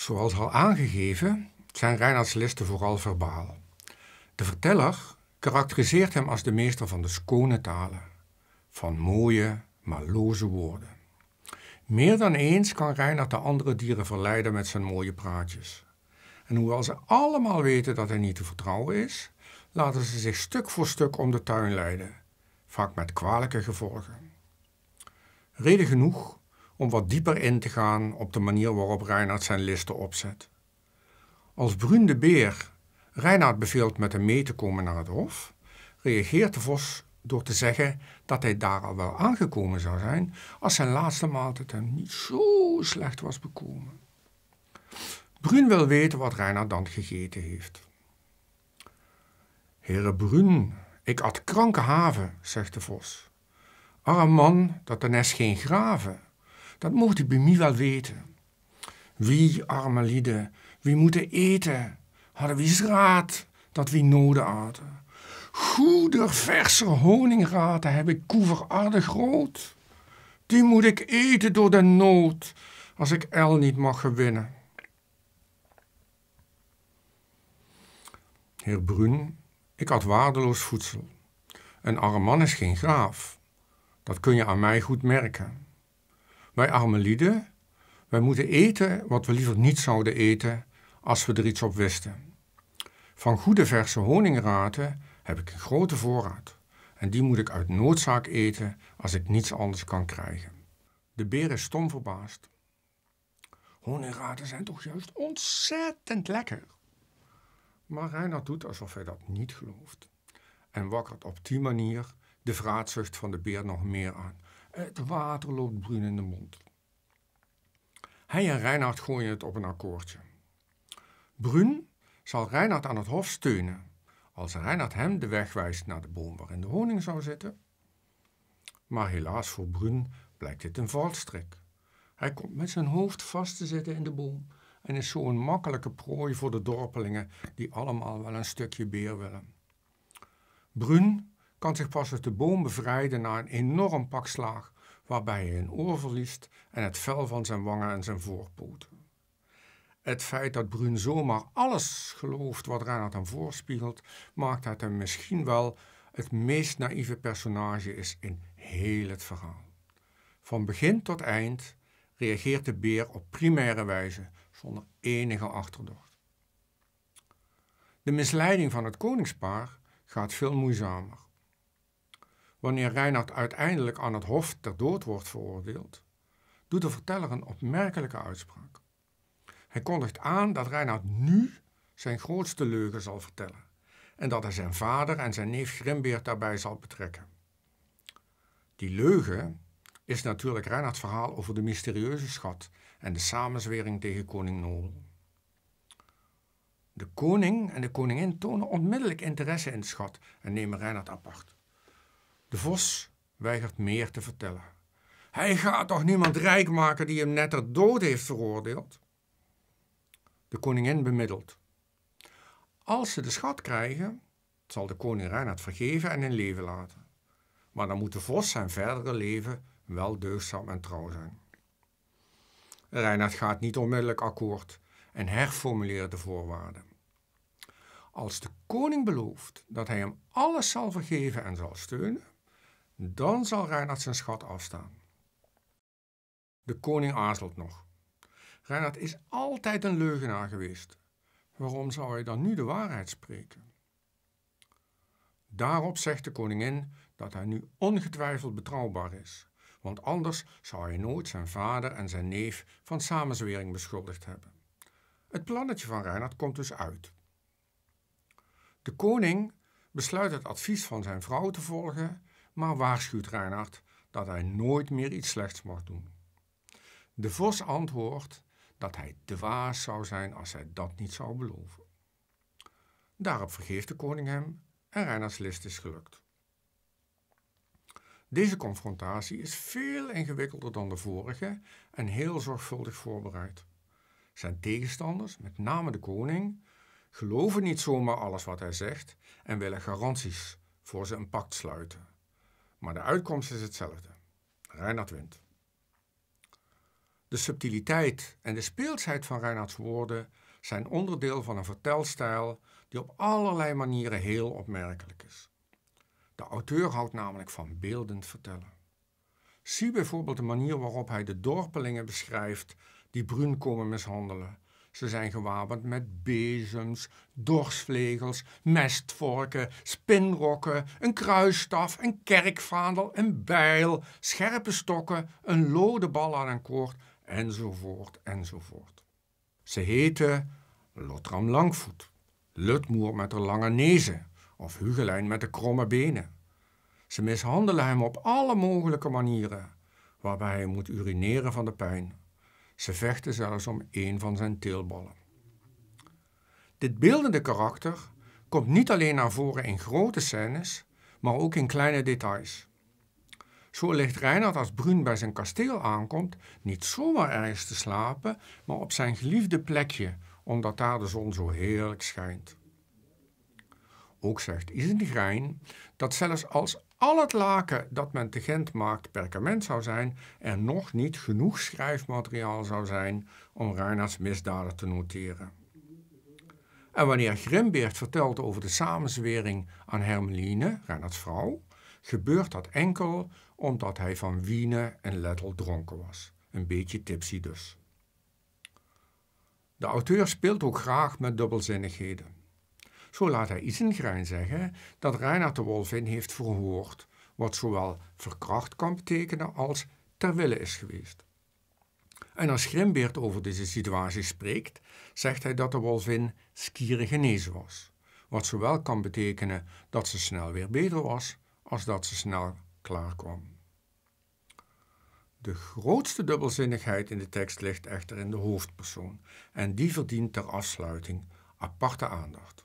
Zoals al aangegeven zijn Reinhards listen vooral verbaal. De verteller karakteriseert hem als de meester van de schone talen, van mooie, maar loze woorden. Meer dan eens kan Reinhard de andere dieren verleiden met zijn mooie praatjes. En hoewel ze allemaal weten dat hij niet te vertrouwen is, laten ze zich stuk voor stuk om de tuin leiden, vaak met kwalijke gevolgen. Reden genoeg om wat dieper in te gaan op de manier waarop Reinhard zijn listen opzet. Als Bruin de Beer Reinhard beveelt met hem mee te komen naar het hof, reageert de vos door te zeggen dat hij daar al wel aangekomen zou zijn als zijn laatste maaltijd hem niet zo slecht was bekomen. Bruin wil weten wat Reinhard dan gegeten heeft. Heere Bruin, ik at kranke haven, zegt de vos. Arm man, dat de nest geen graven. Dat mocht bij mij wel weten. Wie, arme lieden, wie moeten eten, hadden we raad dat wie noden aten. Goeder verse honingraten heb ik koever groot. Die moet ik eten door de nood, als ik el niet mag gewinnen. Heer Brun, ik had waardeloos voedsel. Een arm man is geen graaf. Dat kun je aan mij goed merken. Wij arme lieden, wij moeten eten wat we liever niet zouden eten als we er iets op wisten. Van goede verse honingraten heb ik een grote voorraad en die moet ik uit noodzaak eten als ik niets anders kan krijgen. De beer is stom verbaasd. Honingraten zijn toch juist ontzettend lekker? Maar Reinhard doet alsof hij dat niet gelooft en wakkert op die manier de vraatzucht van de beer nog meer aan. Het water loopt Brun in de mond. Hij en Reinhard gooien het op een akkoordje. Bruun zal Reinhard aan het hof steunen, als Reinhard hem de weg wijst naar de boom waarin de honing zou zitten. Maar helaas voor Bruun blijkt dit een valstrik. Hij komt met zijn hoofd vast te zitten in de boom en is zo een makkelijke prooi voor de dorpelingen die allemaal wel een stukje beer willen. Brun kan zich pas uit de boom bevrijden na een enorm pak slaag waarbij hij een oor verliest en het vel van zijn wangen en zijn voorpoten. Het feit dat Brun zomaar alles gelooft wat Reinhard hem voorspiegelt, maakt dat hij misschien wel het meest naïeve personage is in heel het verhaal. Van begin tot eind reageert de beer op primaire wijze, zonder enige achterdocht. De misleiding van het koningspaar gaat veel moeizamer. Wanneer Reinhard uiteindelijk aan het hof ter dood wordt veroordeeld, doet de verteller een opmerkelijke uitspraak. Hij kondigt aan dat Reinhard nu zijn grootste leugen zal vertellen en dat hij zijn vader en zijn neef Grimbeert daarbij zal betrekken. Die leugen is natuurlijk Reinhards verhaal over de mysterieuze schat en de samenzwering tegen koning Nol. De koning en de koningin tonen onmiddellijk interesse in de schat en nemen Reinhard apart. De vos weigert meer te vertellen. Hij gaat toch niemand rijk maken die hem net ter dood heeft veroordeeld? De koningin bemiddelt. Als ze de schat krijgen, zal de koning Reinhard vergeven en in leven laten. Maar dan moet de vos zijn verdere leven wel deugdzaam en trouw zijn. Reinhard gaat niet onmiddellijk akkoord en herformuleert de voorwaarden. Als de koning belooft dat hij hem alles zal vergeven en zal steunen, dan zal Reinhard zijn schat afstaan. De koning aarzelt nog. Reinhard is altijd een leugenaar geweest. Waarom zou hij dan nu de waarheid spreken? Daarop zegt de koningin dat hij nu ongetwijfeld betrouwbaar is, want anders zou hij nooit zijn vader en zijn neef van samenzwering beschuldigd hebben. Het plannetje van Reinhard komt dus uit. De koning besluit het advies van zijn vrouw te volgen maar waarschuwt Reinhard dat hij nooit meer iets slechts mag doen. De vos antwoordt dat hij dwaas zou zijn als hij dat niet zou beloven. Daarop vergeeft de koning hem en Reinhards list is gelukt. Deze confrontatie is veel ingewikkelder dan de vorige en heel zorgvuldig voorbereid. Zijn tegenstanders, met name de koning, geloven niet zomaar alles wat hij zegt en willen garanties voor ze een pact sluiten. Maar de uitkomst is hetzelfde. Reinhard wint. De subtiliteit en de speelsheid van Reinhards woorden zijn onderdeel van een vertelstijl die op allerlei manieren heel opmerkelijk is. De auteur houdt namelijk van beeldend vertellen. Zie bijvoorbeeld de manier waarop hij de dorpelingen beschrijft die Brun komen mishandelen ze zijn gewapend met bezems, dorsvlegels, mestvorken, spinrokken, een kruisstaf, een kerkvaandel, een bijl, scherpe stokken, een lode bal aan een koord, enzovoort, enzovoort. Ze heten Lotram Langvoet, Lutmoer met de lange nezen of Hugelijn met de kromme benen. Ze mishandelen hem op alle mogelijke manieren, waarbij hij moet urineren van de pijn. Ze vechten zelfs om één van zijn teelballen. Dit beeldende karakter komt niet alleen naar voren in grote scènes, maar ook in kleine details. Zo ligt Reinhard als Brun bij zijn kasteel aankomt niet zomaar ergens te slapen, maar op zijn geliefde plekje, omdat daar de zon zo heerlijk schijnt. Ook zegt Isengrein dat zelfs als al het laken dat men te Gent maakt perkament zou zijn, er nog niet genoeg schrijfmateriaal zou zijn om Reinhards misdaden te noteren. En wanneer Grimbeert vertelt over de samenzwering aan Hermeline, Reinhards vrouw, gebeurt dat enkel omdat hij van Wiene en Lettel dronken was. Een beetje tipsy dus. De auteur speelt ook graag met dubbelzinnigheden. Zo laat hij Isengrein zeggen dat Reinhard de Wolfin heeft verhoord, wat zowel verkracht kan betekenen als ter is geweest. En als Grimbeert over deze situatie spreekt, zegt hij dat de wolvin skieren genezen was. Wat zowel kan betekenen dat ze snel weer beter was, als dat ze snel klaar kwam. De grootste dubbelzinnigheid in de tekst ligt echter in de hoofdpersoon, en die verdient ter afsluiting aparte aandacht.